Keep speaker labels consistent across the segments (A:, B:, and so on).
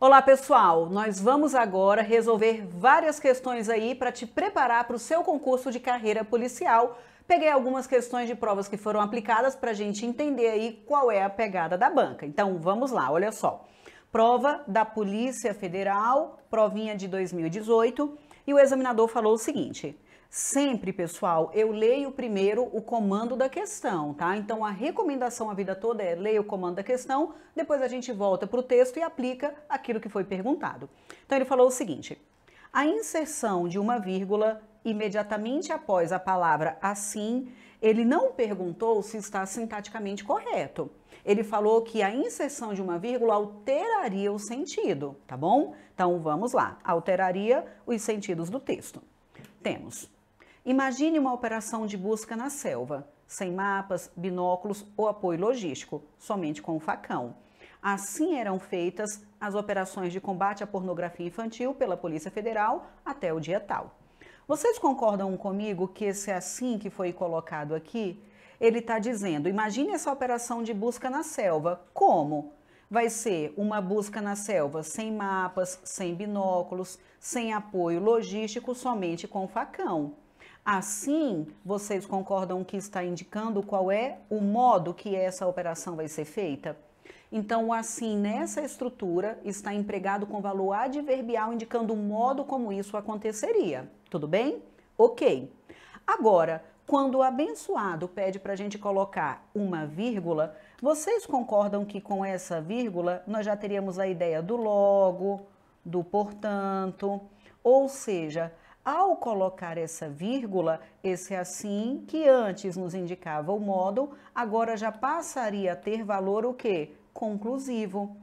A: Olá pessoal, nós vamos agora resolver várias questões aí para te preparar para o seu concurso de carreira policial. Peguei algumas questões de provas que foram aplicadas para a gente entender aí qual é a pegada da banca. Então vamos lá, olha só. Prova da Polícia Federal, provinha de 2018, e o examinador falou o seguinte: Sempre, pessoal, eu leio primeiro o comando da questão, tá? Então a recomendação a vida toda é leia o comando da questão, depois a gente volta para o texto e aplica aquilo que foi perguntado. Então ele falou o seguinte: a inserção de uma vírgula imediatamente após a palavra assim, ele não perguntou se está sintaticamente correto. Ele falou que a inserção de uma vírgula alteraria o sentido, tá bom? Então vamos lá, alteraria os sentidos do texto. Temos Imagine uma operação de busca na selva, sem mapas, binóculos ou apoio logístico, somente com o um facão. Assim eram feitas as operações de combate à pornografia infantil pela Polícia Federal até o dia tal. Vocês concordam comigo que esse assim que foi colocado aqui? Ele está dizendo: imagine essa operação de busca na selva. Como? vai ser uma busca na selva sem mapas, sem binóculos, sem apoio logístico, somente com facão. Assim, vocês concordam que está indicando qual é o modo que essa operação vai ser feita? Então, o assim nessa estrutura está empregado com valor adverbial indicando o modo como isso aconteceria. Tudo bem? Ok. Agora, quando o abençoado pede para a gente colocar uma vírgula, vocês concordam que com essa vírgula nós já teríamos a ideia do logo, do portanto, ou seja, ao colocar essa vírgula, esse assim, que antes nos indicava o módulo, agora já passaria a ter valor o quê? Conclusivo.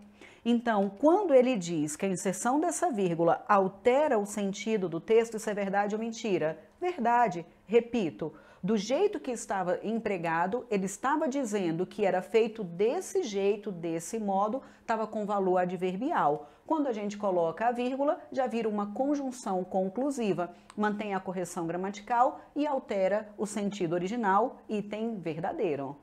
A: Então, quando ele diz que a inserção dessa vírgula altera o sentido do texto, isso é verdade ou mentira? Verdade. Repito, do jeito que estava empregado, ele estava dizendo que era feito desse jeito, desse modo, estava com valor adverbial. Quando a gente coloca a vírgula, já vira uma conjunção conclusiva, mantém a correção gramatical e altera o sentido original, item verdadeiro.